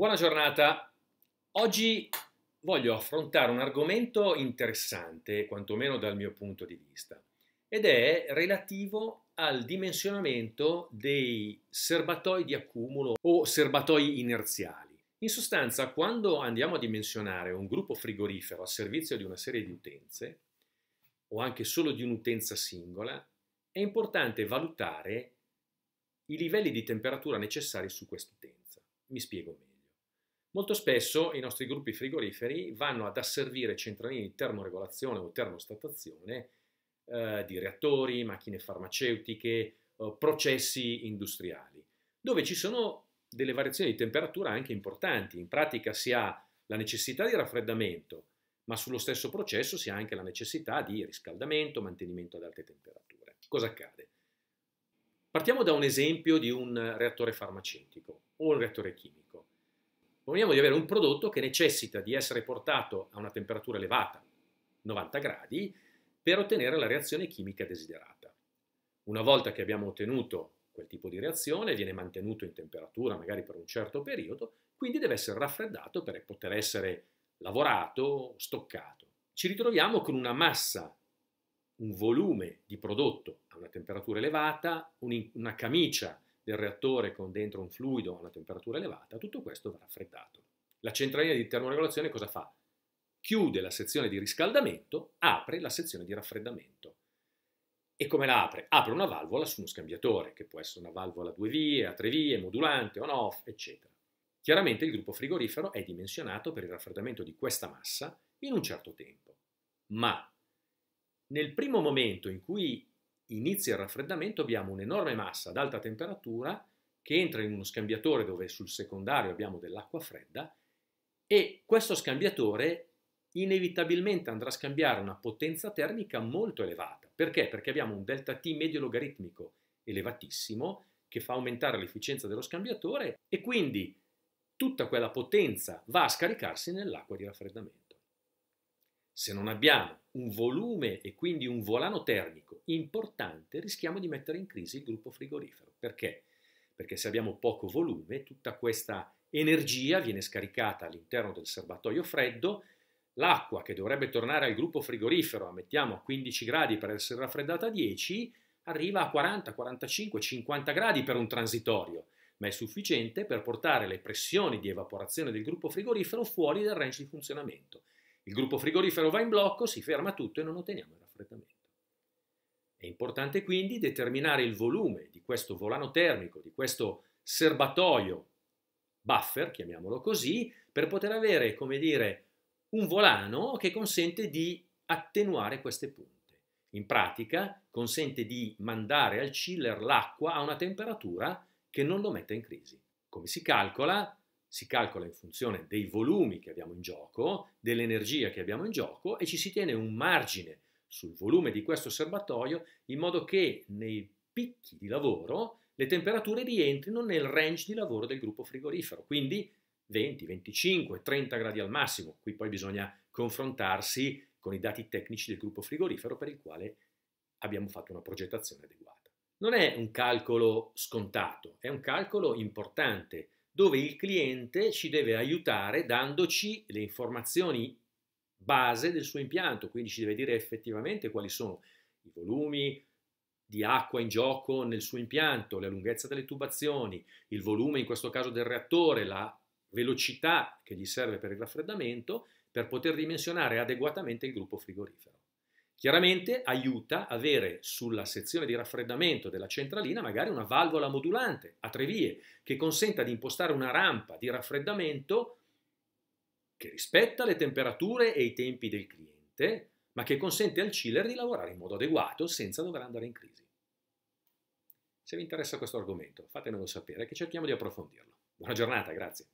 Buona giornata. Oggi voglio affrontare un argomento interessante, quantomeno dal mio punto di vista, ed è relativo al dimensionamento dei serbatoi di accumulo o serbatoi inerziali. In sostanza, quando andiamo a dimensionare un gruppo frigorifero a servizio di una serie di utenze, o anche solo di un'utenza singola, è importante valutare i livelli di temperatura necessari su quest'utenza. Mi spiego meglio. Molto spesso i nostri gruppi frigoriferi vanno ad asservire centralini di termoregolazione o termostatazione eh, di reattori, macchine farmaceutiche, eh, processi industriali, dove ci sono delle variazioni di temperatura anche importanti. In pratica si ha la necessità di raffreddamento, ma sullo stesso processo si ha anche la necessità di riscaldamento, mantenimento ad alte temperature. Cosa accade? Partiamo da un esempio di un reattore farmaceutico o un reattore chimico. Proponiamo di avere un prodotto che necessita di essere portato a una temperatura elevata, 90 gradi, per ottenere la reazione chimica desiderata. Una volta che abbiamo ottenuto quel tipo di reazione, viene mantenuto in temperatura magari per un certo periodo, quindi deve essere raffreddato per poter essere lavorato, stoccato. Ci ritroviamo con una massa, un volume di prodotto a una temperatura elevata, una camicia del reattore con dentro un fluido a una temperatura elevata, tutto questo va raffreddato. La centralina di termoregolazione cosa fa? Chiude la sezione di riscaldamento, apre la sezione di raffreddamento. E come la apre? Apre una valvola su uno scambiatore, che può essere una valvola a due vie, a tre vie, modulante, on-off, eccetera. Chiaramente il gruppo frigorifero è dimensionato per il raffreddamento di questa massa in un certo tempo. Ma nel primo momento in cui inizia il raffreddamento abbiamo un'enorme massa ad alta temperatura che entra in uno scambiatore dove sul secondario abbiamo dell'acqua fredda e questo scambiatore inevitabilmente andrà a scambiare una potenza termica molto elevata. Perché? Perché abbiamo un delta T medio logaritmico elevatissimo che fa aumentare l'efficienza dello scambiatore e quindi tutta quella potenza va a scaricarsi nell'acqua di raffreddamento. Se non abbiamo un volume e quindi un volano termico importante, rischiamo di mettere in crisi il gruppo frigorifero. Perché? Perché se abbiamo poco volume, tutta questa energia viene scaricata all'interno del serbatoio freddo, l'acqua che dovrebbe tornare al gruppo frigorifero, la mettiamo a 15 gradi per essere raffreddata a 10, arriva a 40, 45, 50 gradi per un transitorio, ma è sufficiente per portare le pressioni di evaporazione del gruppo frigorifero fuori dal range di funzionamento il gruppo frigorifero va in blocco, si ferma tutto e non otteniamo il raffreddamento. È importante quindi determinare il volume di questo volano termico, di questo serbatoio buffer, chiamiamolo così, per poter avere, come dire, un volano che consente di attenuare queste punte. In pratica consente di mandare al chiller l'acqua a una temperatura che non lo metta in crisi. Come si calcola? si calcola in funzione dei volumi che abbiamo in gioco, dell'energia che abbiamo in gioco e ci si tiene un margine sul volume di questo serbatoio in modo che nei picchi di lavoro le temperature rientrino nel range di lavoro del gruppo frigorifero, quindi 20, 25, 30 gradi al massimo. Qui poi bisogna confrontarsi con i dati tecnici del gruppo frigorifero per il quale abbiamo fatto una progettazione adeguata. Non è un calcolo scontato, è un calcolo importante dove il cliente ci deve aiutare dandoci le informazioni base del suo impianto, quindi ci deve dire effettivamente quali sono i volumi di acqua in gioco nel suo impianto, la lunghezza delle tubazioni, il volume in questo caso del reattore, la velocità che gli serve per il raffreddamento, per poter dimensionare adeguatamente il gruppo frigorifero. Chiaramente aiuta avere sulla sezione di raffreddamento della centralina magari una valvola modulante a tre vie che consenta di impostare una rampa di raffreddamento che rispetta le temperature e i tempi del cliente, ma che consente al chiller di lavorare in modo adeguato senza dover andare in crisi. Se vi interessa questo argomento fatemelo sapere che cerchiamo di approfondirlo. Buona giornata, grazie.